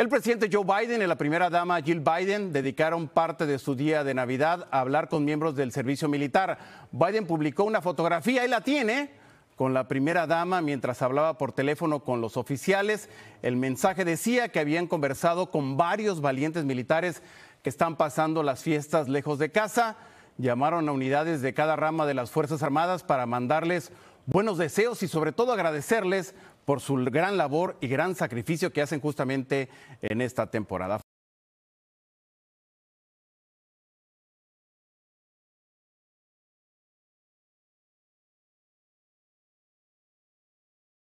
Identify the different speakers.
Speaker 1: El presidente Joe Biden y la primera dama Jill Biden dedicaron parte de su día de Navidad a hablar con miembros del servicio militar. Biden publicó una fotografía, y la tiene, con la primera dama mientras hablaba por teléfono con los oficiales. El mensaje decía que habían conversado con varios valientes militares que están pasando las fiestas lejos de casa. Llamaron a unidades de cada rama de las Fuerzas Armadas para mandarles buenos deseos y sobre todo agradecerles por su gran labor y gran sacrificio que hacen justamente en esta temporada.